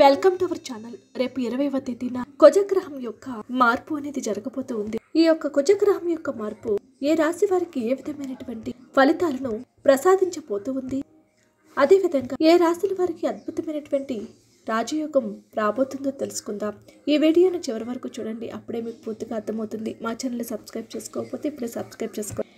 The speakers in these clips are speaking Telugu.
వెల్కమ్ టు అవర్ ఛానల్ రేపు ఇరవైవ తేదీన కుజగ్రహం యొక్క మార్పు అనేది జరగబోతూ ఉంది ఈ యొక్క కుజగ్రహం యొక్క మార్పు ఏ రాశి వారికి ఏ విధమైనటువంటి ఫలితాలను ప్రసాదించబోతూ ఉంది అదేవిధంగా ఏ రాశుల వారికి అద్భుతమైనటువంటి రాజయోగం రాబోతుందో తెలుసుకుందాం ఈ వీడియోను చివరి వరకు చూడండి అప్పుడే మీకు పూర్తిగా అర్థమవుతుంది మా ఛానల్ సబ్స్క్రైబ్ చేసుకోకపోతే ఇప్పుడే సబ్స్క్రైబ్ చేసుకోండి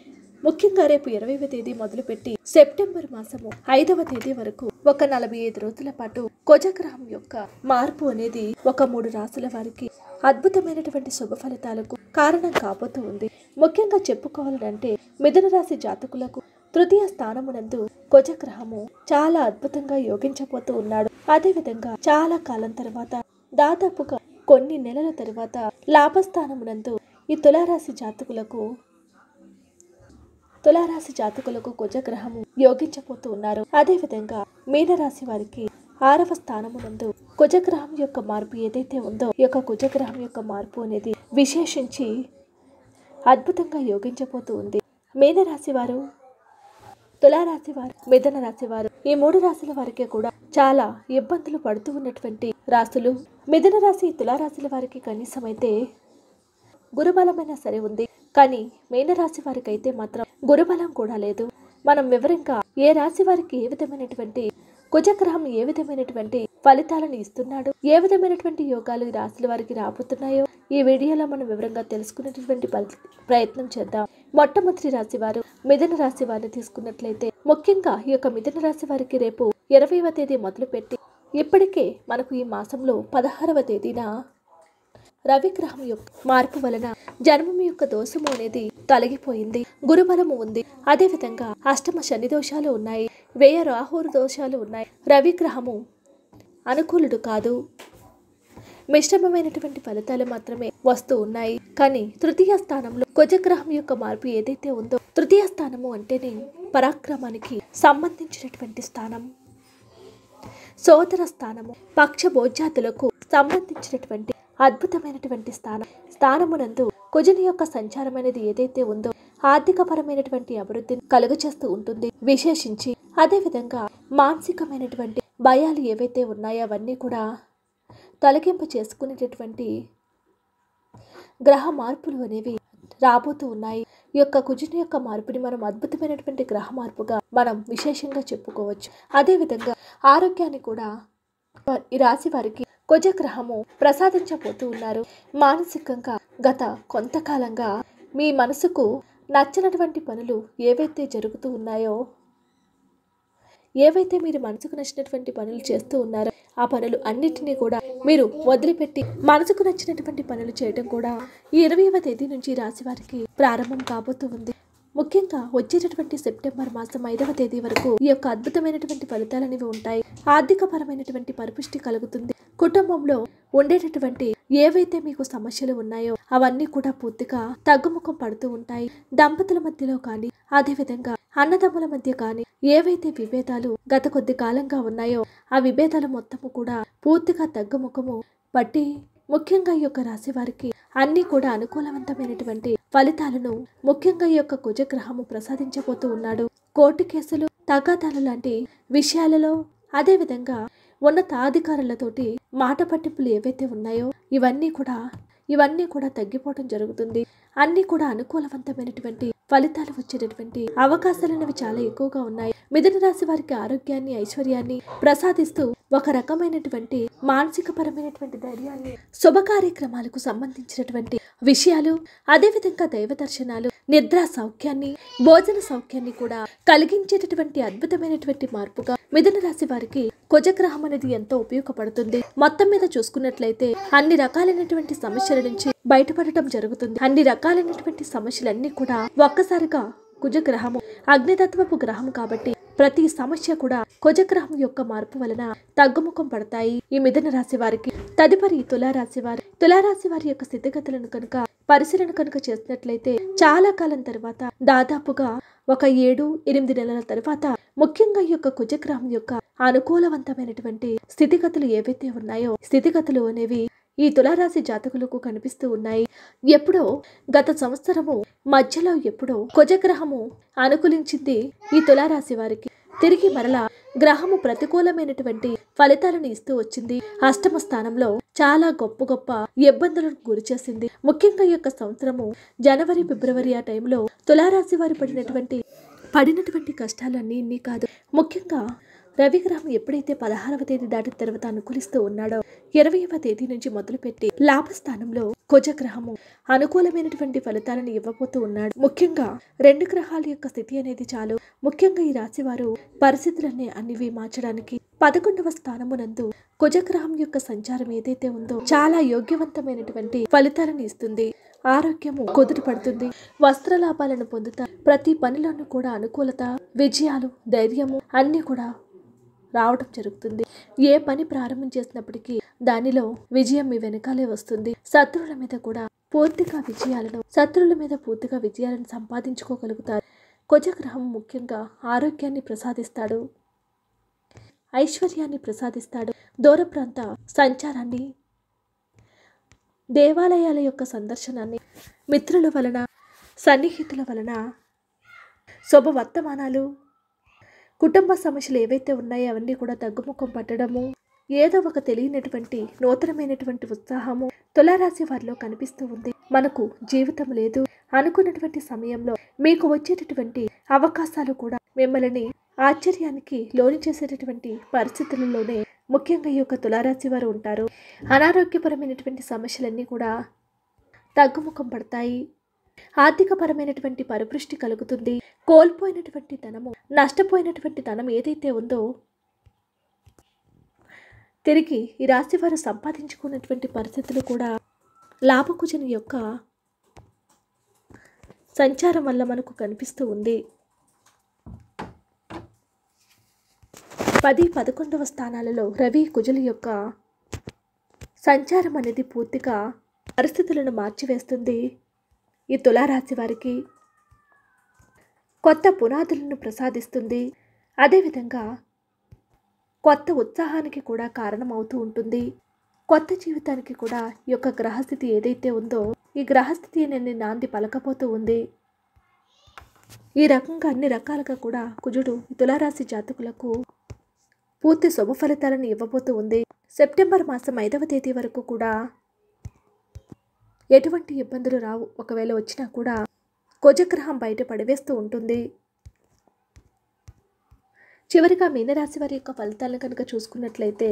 ముఖ్యంగా రేపు ఇరవైవ తేదీ మొదలుపెట్టి సెప్టెంబర్ మాసము ఐదవ తేదీ వరకు ఒక నలభై ఐదు రోజుల పాటు కొజగ్రహం యొక్క మార్పు అనేది ఒక మూడు రాసుల వారికి అద్భుతమైనటువంటి శుభ ఫలితాలకు కారణం కాబోతూ ఉంది ముఖ్యంగా చెప్పుకోవాలంటే మిథున రాశి జాతకులకు తృతీయ స్థానమునందు కొజగ్రహము చాలా అద్భుతంగా యోగించబోతూ ఉన్నాడు అదేవిధంగా చాలా కాలం తర్వాత దాదాపుగా కొన్ని నెలల తర్వాత లాభస్థానమునందు ఈ తులారాశి జాతకులకు తులారాశి జాతకులకు కుజగ్రహము యోగించబోతూ ఉన్నారు అదేవిధంగా మీనరాశి వారికి ఆరవ స్థానమునందు కుజగ్రహం యొక్క మార్పు ఏదైతే ఉందో ఈ యొక్క కుజగ్రహం యొక్క మార్పు అనేది విశేషించి అద్భుతంగా యోగించబోతూ ఉంది మీనరాశి వారు తులారాశి వారు మిథున రాశి వారు ఈ మూడు రాశుల వారికి కూడా చాలా ఇబ్బందులు పడుతూ ఉన్నటువంటి రాశులు మిథున రాశి తులారాశుల వారికి కనీసం అయితే గురుబలమైన సరే ఉంది కానీ మీనరాశి వారికి అయితే మాత్రం గురుబలం కూడా లేదు మనం వివరంగా ఏ రాశి వారికి ఏ విధమైనటువంటి కుజగ్రహం ఏ విధమైనటువంటి ఫలితాలను ఇస్తున్నాడు ఏ విధమైనటువంటి యోగాలు ఈ రాశుల వారికి రాబోతున్నాయో ఈ వీడియోలో మనం వివరంగా తెలుసుకునేటువంటి ప్రయత్నం చేద్దాం మొట్టమొదటి రాశి వారు మిథున రాశి వారిని తీసుకున్నట్లయితే ముఖ్యంగా ఈ యొక్క మిథున రాశి వారికి రేపు ఇరవైవ తేదీ మొదలుపెట్టి ఇప్పటికే మనకు ఈ మాసంలో పదహారవ తేదీన రవిగ్రహం యొక్క మార్పు వలన జన్మం యొక్క దోషము అనేది తొలగిపోయింది గురుబలము ఉంది అదే విధంగా అష్టమ శని దోషాలు ఉన్నాయి వ్యయ రాహురు దోషాలు ఉన్నాయి రవిగ్రహము అనుకూలుడు కాదు మిశ్రమమైనటువంటి ఫలితాలు మాత్రమే వస్తూ ఉన్నాయి కానీ తృతీయ స్థానంలో కుజగ్రహం యొక్క మార్పు ఏదైతే ఉందో తృతీయ స్థానము అంటేనే పరాక్రమానికి సంబంధించినటువంటి స్థానం సోదర స్థానము పక్ష భోజాతులకు సంబంధించినటువంటి అద్భుతమైనటువంటి స్థానం స్థానమునందు కుజుని యొక్క సంచారం అనేది ఏదైతే ఉందో ఆర్థికపరమైనటువంటి అభివృద్ధిని కలుగచేస్తూ ఉంటుంది విశేషించి అదేవిధంగా మానసికమైనటువంటి భయాలు ఏవైతే ఉన్నాయో అవన్నీ కూడా తొలగింపు చేసుకునేటటువంటి గ్రహ మార్పులు అనేవి రాబోతూ ఉన్నాయి ఈ యొక్క కుజుని యొక్క మార్పుని మనం అద్భుతమైనటువంటి గ్రహ మార్పుగా మనం విశేషంగా చెప్పుకోవచ్చు అదేవిధంగా ఆరోగ్యాన్ని కూడా ఈ రాశి వారికి కుజగ్రహము ప్రసాదించబోతూ ఉన్నారు మానసికంగా గత కొంతకాలంగా మీ మనసుకు నచ్చినటువంటి పనులు ఏవైతే జరుగుతూ ఉన్నాయో ఏవైతే మీరు మనసుకు నచ్చినటువంటి పనులు చేస్తూ ఉన్నారో ఆ పనులు అన్నిటినీ కూడా మీరు వదిలిపెట్టి మనసుకు నచ్చినటువంటి పనులు చేయడం కూడా ఈ ఇరవైవ తేదీ నుంచి రాశి వారికి ప్రారంభం కాబోతూ ఉంది ముఖ్యంగా వచ్చేటటువంటి సెప్టెంబర్ మాసం ఐదవ తేదీ వరకు ఈ యొక్క అద్భుతమైనటువంటి ఫలితాలు అనేవి ఉంటాయి ఆర్థికపరమైనటువంటి పరిపుష్టి కలుగుతుంది కుటుంబంలో ఉండేటటువంటి ఏవైతే మీకు సమస్యలు ఉన్నాయో అవన్నీ కూడా పూర్తిగా తగ్గుముఖం పడుతూ ఉంటాయి దంపతుల మధ్యలో కానీ అదేవిధంగా అన్నదమ్ముల మధ్య కానీ ఏవైతే విభేదాలు గత కొద్ది కాలంగా ఉన్నాయో ఆ విభేదాలు మొత్తము కూడా పూర్తిగా తగ్గుముఖము పట్టి ముఖ్యంగా ఈ యొక్క రాశి వారికి అన్ని కూడా అనుకూలవంతమైనటువంటి ఫలితాలను ముఖ్యంగా ఈ యొక్క కుజగ్రహము ప్రసాదించబోతూ ఉన్నాడు కోర్టు కేసులు తగాదాలు లాంటి విషయాలలో అదేవిధంగా ఉన్నతాధికారులతోటి మాట పట్టింపులు ఏవైతే ఉన్నాయో ఇవన్నీ కూడా ఇవన్నీ కూడా తగ్గిపోవడం జరుగుతుంది అన్నీ కూడా అనుకూలవంతమైనటువంటి ఫలితాలు వచ్చేటటువంటి అవకాశాలు అనేవి చాలా ఎక్కువగా ఉన్నాయి మిథున రాశి వారికి ఆరోగ్యాన్ని ఐశ్వర్యాన్ని ప్రసాదిస్తూ ఒక రకమైనటువంటి మానసిక పరమైనటువంటి ధైర్యాన్ని శుభ కార్యక్రమాలకు సంబంధించినటువంటి విషయాలు అదేవిధంగా దైవ దర్శనాలు నిద్ర సౌఖ్యాన్ని భోజన సౌఖ్యాన్ని కూడా కలిగించేటటువంటి అద్భుతమైనటువంటి మార్పుగా మిథున రాశి వారికి కుజగ్రహం అనేది ఎంతో ఉపయోగపడుతుంది మొత్తం మీద చూసుకున్నట్లయితే అన్ని రకాలైనటువంటి సమస్యల నుంచి బయటపడటం జరుగుతుంది అన్ని రకాలైనటువంటి సమస్యలన్నీ కూడా ఒక్కసారిగా కుజగ్రహము అగ్నితత్వపు గ్రహం కాబట్టి ప్రతి సమస్య కూడా కుజగ్రహం యొక్క మార్పు వలన తగ్గుముఖం పడతాయి ఈ మిథున రాశి వారికి తదుపరి తులారాశి వారి తులారాశి వారి యొక్క స్థితిగతులను కనుక పరిశీలన కనుక చేసినట్లయితే చాలా కాలం తర్వాత దాదాపుగా ఒక ఏడు ఎనిమిది నెలల తర్వాత ముఖ్యంగా ఈ యొక్క కుజగ్రహం యొక్క అనుకూలవంతమైనటువంటి స్థితిగతులు ఏవైతే ఉన్నాయో స్థితిగతులు అనేవి ఈ తులారాశి జాతకులకు కనిపిస్తూ ఉన్నాయి ఎప్పుడో గత సంవత్సరము మధ్యలో ఎప్పుడో కుజగ్రహము అనుకూలించింది ఈ తులారాశి వారికి తిరిగి మరలా గ్రహము ప్రతికూలమైనటువంటి ఫలితాలను ఇస్తూ వచ్చింది అష్టమ స్థానంలో చాలా గొప్ప గొప్ప ఇబ్బందులకు గురిచేసింది ముఖ్యంగా ఈ యొక్క సంవత్సరము జనవరి ఫిబ్రవరి ఆ టైంలో తులారాశి వారి పడినటువంటి పడినటువంటి కష్టాలన్నీ ఇన్ని కాదు ముఖ్యంగా రవిగ్రహం ఎప్పుడైతే పదహారవ తేదీ దాటిన తర్వాత అనుకూలిస్తూ ఉన్నాడో ఇరవైవ తేదీ నుంచి మొదలుపెట్టి లాభస్థానంలో కుజగ్రహము అనుకూలమైనటువంటి ఫలితాలను ఇవ్వబోతూ ఉన్నాడు ముఖ్యంగా రెండు గ్రహాల యొక్క స్థితి అనేది చాలు ముఖ్యంగా ఈ రాశి వారు పరిస్థితులన్నీ అన్నివి మార్చడానికి పదకొండవ స్థానమునందు కుజగ్రహం యొక్క సంచారం ఏదైతే ఉందో చాలా యోగ్యవంతమైనటువంటి ఫలితాలను ఇస్తుంది ఆరోగ్యము కుదుట పడుతుంది వస్త్ర లాభాలను పొందుతారు ప్రతి పనిలోనూ కూడా అనుకూలత విజయాలు ధైర్యము అన్ని కూడా రావటం జరుగుతుంది ఏ పని ప్రారంభం చేసినప్పటికీ దానిలో విజయం మీ వెనకాలే వస్తుంది శత్రువుల మీద కూడా పూర్తిగా విజయాలను శత్రువుల మీద పూర్తిగా విజయాలను సంపాదించుకోగలుగుతారు కుజగ్రహం ముఖ్యంగా ఆరోగ్యాన్ని ప్రసాదిస్తాడు ఐశ్వర్యాన్ని ప్రసాదిస్తాడు దూర ప్రాంత సంచారాన్ని దేవాలయాల యొక్క సందర్శనాన్ని మిత్రుల వలన సన్నిహితుల వలన శుభవర్తమానాలు కుటుంబ సమస్యలు ఏవైతే ఉన్నాయో అవన్నీ కూడా తగ్గుముఖం పట్టడము ఏదో ఒక తెలియనటువంటి నూతనమైనటువంటి ఉత్సాహము తులారాశి వారిలో కనిపిస్తూ ఉంది మనకు జీవితం లేదు అనుకున్నటువంటి సమయంలో మీకు వచ్చేటటువంటి అవకాశాలు కూడా మిమ్మల్ని ఆశ్చర్యానికి లోని చేసేటటువంటి పరిస్థితులలోనే ముఖ్యంగా ఈ యొక్క తులారాశి వారు ఉంటారు అనారోగ్యపరమైనటువంటి సమస్యలన్నీ కూడా తగ్గుముఖం పడతాయి ఆర్థికపరమైనటువంటి పరిపృష్టి కలుగుతుంది కోల్పోయినటువంటి ధనము నష్టపోయినటువంటి ధనం ఏదైతే ఉందో తిరిగి ఈ రాశి వారు సంపాదించుకున్నటువంటి పరిస్థితులు కూడా లాభకుజన యొక్క సంచారం వల్ల మనకు కనిపిస్తూ ఉంది పది పదకొండవ స్థానాలలో రవి కుజుల యొక్క సంచారం అనేది పూర్తిగా పరిస్థితులను మార్చివేస్తుంది ఈ తులారాశి వారికి కొత్త పునాదులను ప్రసాదిస్తుంది అదేవిధంగా కొత్త ఉత్సాహానికి కూడా కారణమవుతూ ఉంటుంది కొత్త జీవితానికి కూడా ఈ యొక్క గ్రహస్థితి ఏదైతే ఉందో ఈ గ్రహస్థితి నేను నాంది పలకపోతూ ఉంది ఈ రకంగా అన్ని రకాలుగా కూడా కుజుడు తులారాశి జాతకులకు పూర్తి శుభ ఫలితాలను ఇవ్వబోతూ ఉంది సెప్టెంబర్ మాసం ఐదవ తేదీ వరకు కూడా ఎటువంటి ఇబ్బందులు రావు ఒకవేళ వచ్చినా కూడా కుజగ్రహం బయట పడివేస్తూ ఉంటుంది చివరిగా మీనరాశి వారి యొక్క ఫలితాలను కనుక చూసుకున్నట్లయితే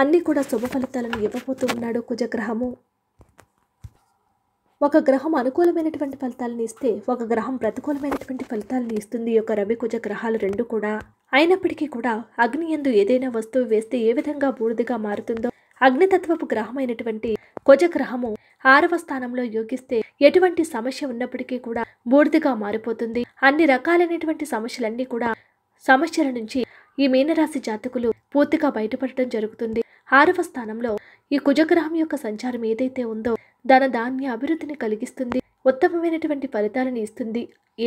అన్నీ కూడా శుభ ఫలితాలను ఇవ్వబోతూ ఉన్నాడు కుజగ్రహము ఒక గ్రహం అనుకూలమైనటువంటి ఫలితాలను ఇస్తే ఒక గ్రహం ప్రతికూలమైనటువంటి ఫలితాలను ఇస్తుంది యొక్క రవి కుజ గ్రహాలు రెండు కూడా అయినప్పటికీ కూడా అగ్ని ఎందు ఏదైనా వస్తువు వేస్తే ఏ విధంగా బూడిదగా మారుతుందో అగ్నితత్వపు గ్రహమైనటువంటి కొజ గ్రహము ఆరవ స్థానంలో యోగిస్తే ఎటువంటి సమస్య ఉన్నప్పటికీ కూడా బూర్దిగా మారిపోతుంది అన్ని రకాలైనటువంటి సమస్యలన్నీ కూడా సమస్యల నుంచి ఈ మీనరాశి జాతకులు పూర్తిగా బయటపడటం జరుగుతుంది ఆరవ స్థానంలో ఈ కుజగ్రహం యొక్క సంచారం ఏదైతే ఉందో దాని దాన్ని అభివృద్ధిని కలిగిస్తుంది ఉత్తమమైనటువంటి ఫలితాలను ఇస్తుంది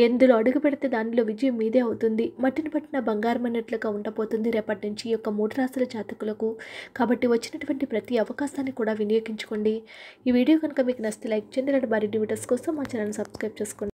ఎందులో అడుగు పెడితే దానిలో విజయం మీదే అవుతుంది మట్టిని పట్టిన బంగారం అన్నట్లుగా ఉండబోతుంది రేపటి నుంచి యొక్క మూడు రాసుల జాతకులకు కాబట్టి వచ్చినటువంటి ప్రతి అవకాశాన్ని కూడా వినియోగించుకోండి ఈ వీడియో కనుక మీకు నచ్చితే లైక్ చేయండి రెండు మరిన్ని వీడియోస్ కోసం మా ఛానల్ సబ్స్క్రైబ్ చేసుకోండి